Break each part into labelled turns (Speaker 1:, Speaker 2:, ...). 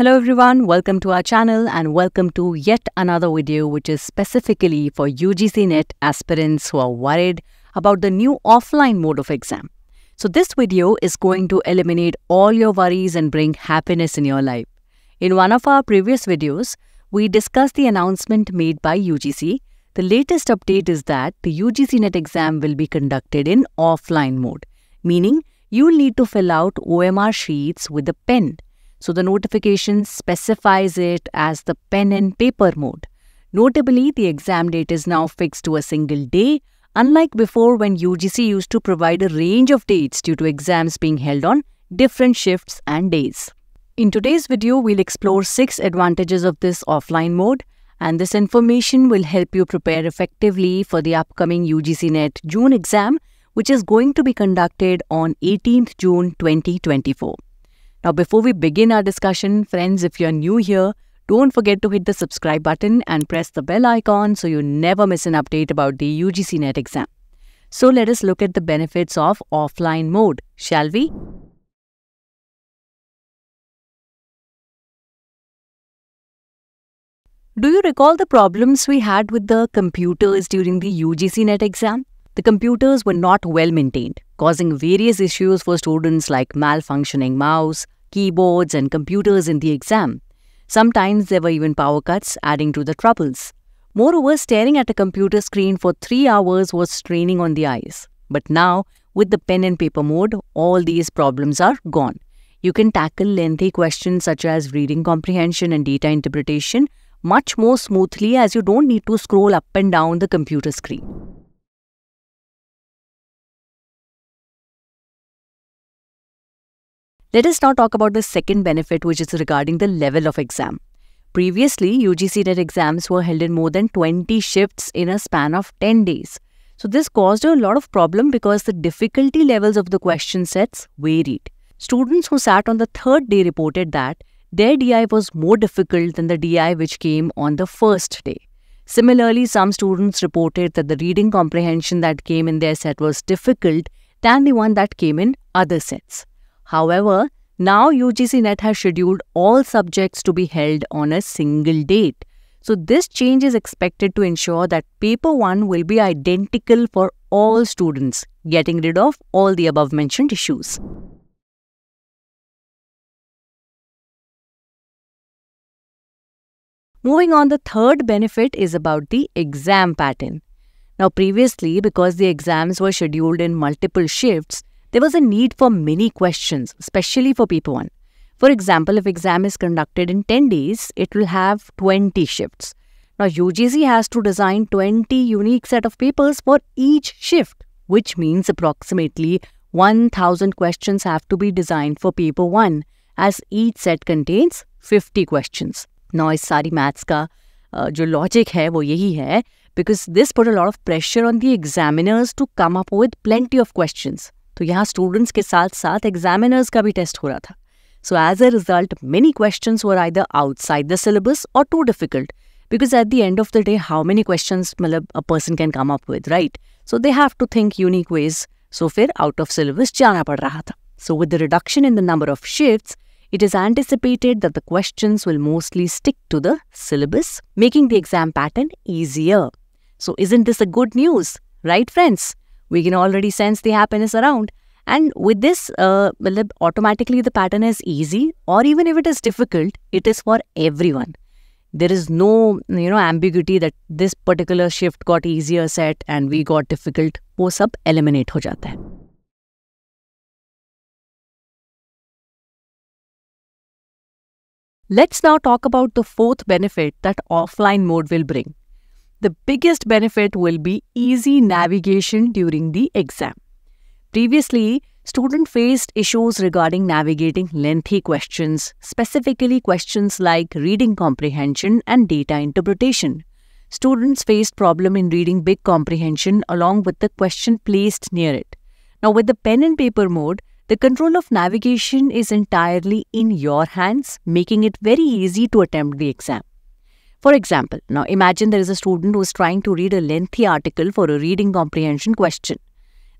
Speaker 1: Hello everyone, welcome to our channel and welcome to yet another video which is specifically for UGC NET aspirants who are worried about the new offline mode of exam. So this video is going to eliminate all your worries and bring happiness in your life. In one of our previous videos, we discussed the announcement made by UGC. The latest update is that the UGC NET exam will be conducted in offline mode, meaning you'll need to fill out OMR sheets with a pen so the notification specifies it as the pen and paper mode. Notably, the exam date is now fixed to a single day, unlike before when UGC used to provide a range of dates due to exams being held on different shifts and days. In today's video, we'll explore 6 advantages of this offline mode and this information will help you prepare effectively for the upcoming UGC NET June exam which is going to be conducted on 18th June 2024. Now, before we begin our discussion, friends, if you're new here, don't forget to hit the subscribe button and press the bell icon so you never miss an update about the UGC NET exam. So let us look at the benefits of offline mode, shall we? Do you recall the problems we had with the computers during the UGC NET exam? The computers were not well maintained, causing various issues for students like malfunctioning mouse, keyboards and computers in the exam. Sometimes there were even power cuts adding to the troubles. Moreover, staring at a computer screen for three hours was straining on the eyes. But now, with the pen and paper mode, all these problems are gone. You can tackle lengthy questions such as reading comprehension and data interpretation much more smoothly as you don't need to scroll up and down the computer screen. Let us now talk about the second benefit, which is regarding the level of exam. Previously, UGC NET exams were held in more than 20 shifts in a span of 10 days. So this caused a lot of problem because the difficulty levels of the question sets varied. Students who sat on the third day reported that their DI was more difficult than the DI which came on the first day. Similarly, some students reported that the reading comprehension that came in their set was difficult than the one that came in other sets. However, now UGCNet has scheduled all subjects to be held on a single date. So this change is expected to ensure that paper 1 will be identical for all students, getting rid of all the above mentioned issues. Moving on, the third benefit is about the exam pattern. Now previously, because the exams were scheduled in multiple shifts, there was a need for many questions, especially for paper one For example, if exam is conducted in 10 days, it will have 20 shifts. Now, UGC has to design 20 unique set of papers for each shift, which means approximately 1000 questions have to be designed for paper 1 as each set contains 50 questions. Now, इस सारी maths का जो logic है वो यही है because this put a lot of pressure on the examiners to come up with plenty of questions. तो यहाँ स्टूडेंट्स के साथ साथ एग्जामिनर्स का भी टेस्ट हो रहा था so as a result many question were either outside the syllabus और too difficult because at the end of the day how many question मतलब a person can come up with right so they have to think unique ways so फिर out of syllabus जाना पड़ रहा था so with the reduction in the number of shifts It is anticipated that the questions will mostly stick to the syllabus, making the exam pattern easier. So, isn't this a good news? Right, friends? we can already sense the happiness around. And with this, uh, automatically the pattern is easy or even if it is difficult, it is for everyone. There is no, you know, ambiguity that this particular shift got easier set and we got difficult. वो सब eliminate हो जाता है. Let's now talk about the fourth benefit that offline mode will bring, the biggest benefit will be easy navigation during the exam. Previously, student faced issues regarding navigating lengthy questions, specifically questions like reading comprehension and data interpretation. Students faced problem in reading big comprehension along with the question placed near it. Now with the pen and paper mode, the control of navigation is entirely in your hands, making it very easy to attempt the exam. For example, now imagine there is a student who is trying to read a lengthy article for a reading comprehension question.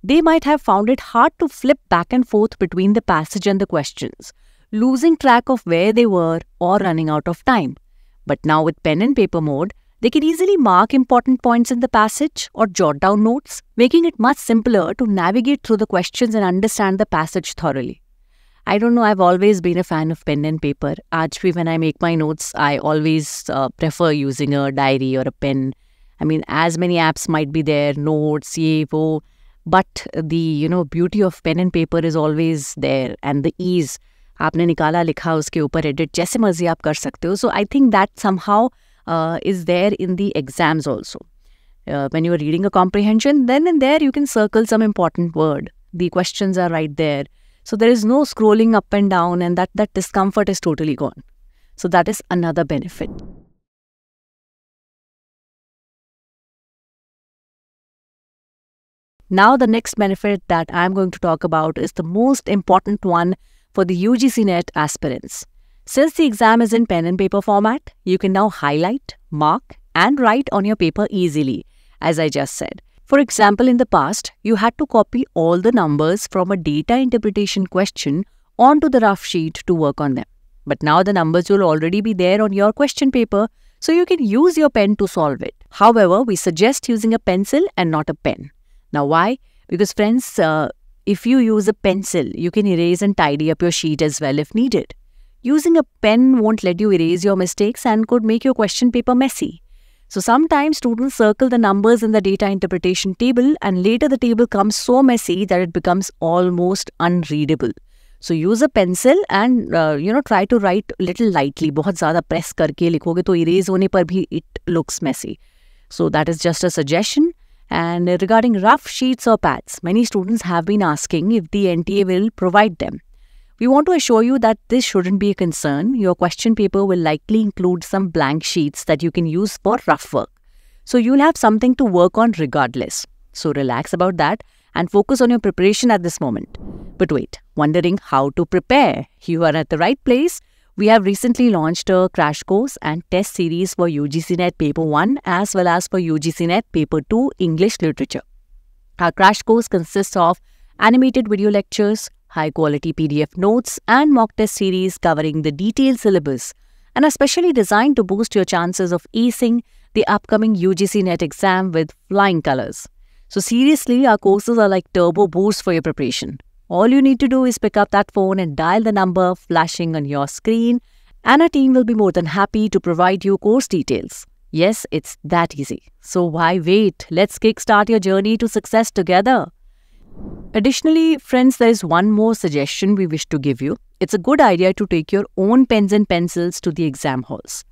Speaker 1: They might have found it hard to flip back and forth between the passage and the questions, losing track of where they were or running out of time. But now with pen and paper mode, they can easily mark important points in the passage or jot down notes, making it much simpler to navigate through the questions and understand the passage thoroughly. I don't know, I've always been a fan of pen and paper. Actually, when I make my notes, I always uh, prefer using a diary or a pen. I mean, as many apps might be there, notes, Yevo, but the, you know, beauty of pen and paper is always there and the ease. आपने निकाला लिखा उसके ऊपर edit जैसे मर्जी आप कर सकते हो so I think that somehow is there in the exams also when you are reading a comprehension, then and there you can circle some important word. The questions are right there. So there is no scrolling up and down and that, that discomfort is totally gone. So that is another benefit. Now the next benefit that I'm going to talk about is the most important one for the UGC NET aspirants. Since the exam is in pen and paper format, you can now highlight, mark and write on your paper easily, as I just said. For example, in the past, you had to copy all the numbers from a data interpretation question onto the rough sheet to work on them. But now the numbers will already be there on your question paper, so you can use your pen to solve it. However, we suggest using a pencil and not a pen. Now why? Because friends, uh, if you use a pencil, you can erase and tidy up your sheet as well if needed. Using a pen won't let you erase your mistakes and could make your question paper messy. So sometimes students circle the numbers in the data interpretation table and later the table comes so messy that it becomes almost unreadable. So use a pencil and uh, you know try to write little lightly. Bohat zyada press karke likhoge to erase hone par bhi it looks messy. So that is just a suggestion. And regarding rough sheets or pads, many students have been asking if the NTA will provide them. We want to assure you that this shouldn't be a concern. Your question paper will likely include some blank sheets that you can use for rough work. So you'll have something to work on regardless. So relax about that and focus on your preparation at this moment. But wait, wondering how to prepare? You are at the right place. We have recently launched a crash course and test series for UGCNet Paper 1 as well as for UGCNet Paper 2 English Literature. Our crash course consists of animated video lectures, high-quality PDF notes and mock test series covering the detailed syllabus and are specially designed to boost your chances of acing the upcoming UGC NET exam with flying colors. So seriously, our courses are like turbo boost for your preparation. All you need to do is pick up that phone and dial the number flashing on your screen and our team will be more than happy to provide you course details. Yes, it's that easy. So why wait? Let's kickstart your journey to success together. Additionally, friends, there is one more suggestion we wish to give you. It's a good idea to take your own pens and pencils to the exam halls.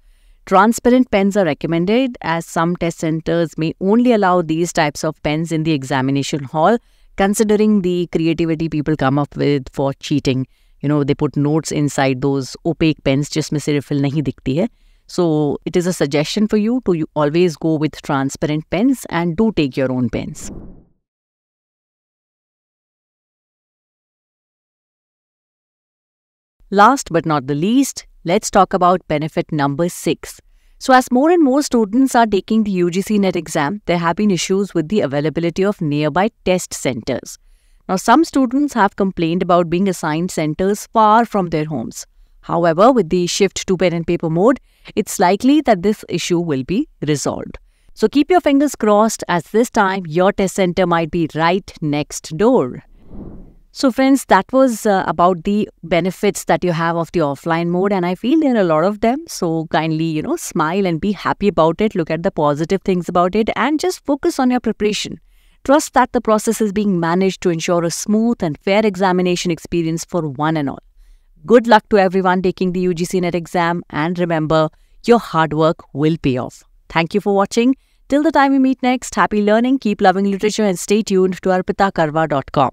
Speaker 1: Transparent pens are recommended as some test centers may only allow these types of pens in the examination hall considering the creativity people come up with for cheating. You know, they put notes inside those opaque pens just सिर्फ fill नहीं दिखती है. So it is a suggestion for you to you always go with transparent pens and do take your own pens. Last but not the least, let's talk about benefit number 6. So as more and more students are taking the UGC NET exam, there have been issues with the availability of nearby test centers. Now some students have complained about being assigned centers far from their homes. However, with the shift to pen and paper mode, it's likely that this issue will be resolved. So keep your fingers crossed as this time your test center might be right next door. So, friends, that was uh, about the benefits that you have of the offline mode, and I feel there are a lot of them. So, kindly, you know, smile and be happy about it. Look at the positive things about it and just focus on your preparation. Trust that the process is being managed to ensure a smooth and fair examination experience for one and all. Good luck to everyone taking the UGC NET exam, and remember, your hard work will pay off. Thank you for watching. Till the time we meet next, happy learning, keep loving literature, and stay tuned to arpitakarwa.com.